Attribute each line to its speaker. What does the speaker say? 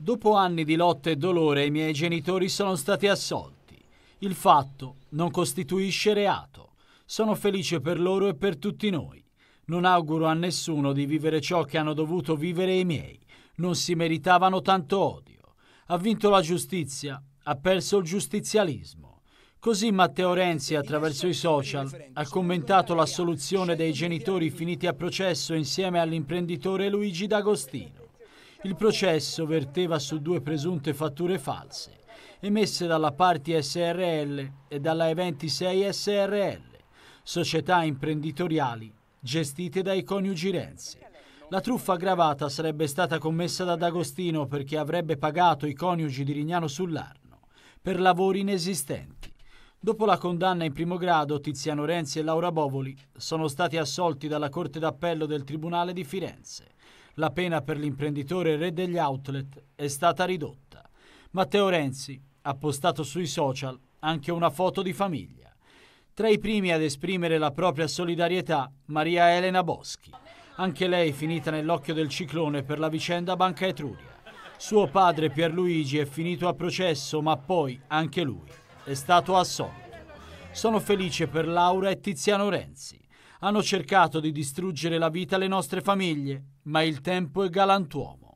Speaker 1: Dopo anni di lotta e dolore i miei genitori sono stati assolti. Il fatto non costituisce reato. Sono felice per loro e per tutti noi. Non auguro a nessuno di vivere ciò che hanno dovuto vivere i miei. Non si meritavano tanto odio. Ha vinto la giustizia, ha perso il giustizialismo. Così Matteo Renzi attraverso i social ha commentato l'assoluzione dei genitori finiti a processo insieme all'imprenditore Luigi D'Agostino. Il processo verteva su due presunte fatture false, emesse dalla Parti SRL e dalla E26 SRL, società imprenditoriali gestite dai coniugi Renzi. La truffa aggravata sarebbe stata commessa da D'Agostino perché avrebbe pagato i coniugi di Rignano sull'Arno per lavori inesistenti. Dopo la condanna in primo grado, Tiziano Renzi e Laura Bovoli sono stati assolti dalla Corte d'Appello del Tribunale di Firenze la pena per l'imprenditore re degli outlet è stata ridotta. Matteo Renzi ha postato sui social anche una foto di famiglia. Tra i primi ad esprimere la propria solidarietà Maria Elena Boschi, anche lei finita nell'occhio del ciclone per la vicenda Banca Etruria. Suo padre Pierluigi è finito a processo, ma poi anche lui è stato assolto. Sono felice per Laura e Tiziano Renzi hanno cercato di distruggere la vita alle nostre famiglie, ma il tempo è galantuomo.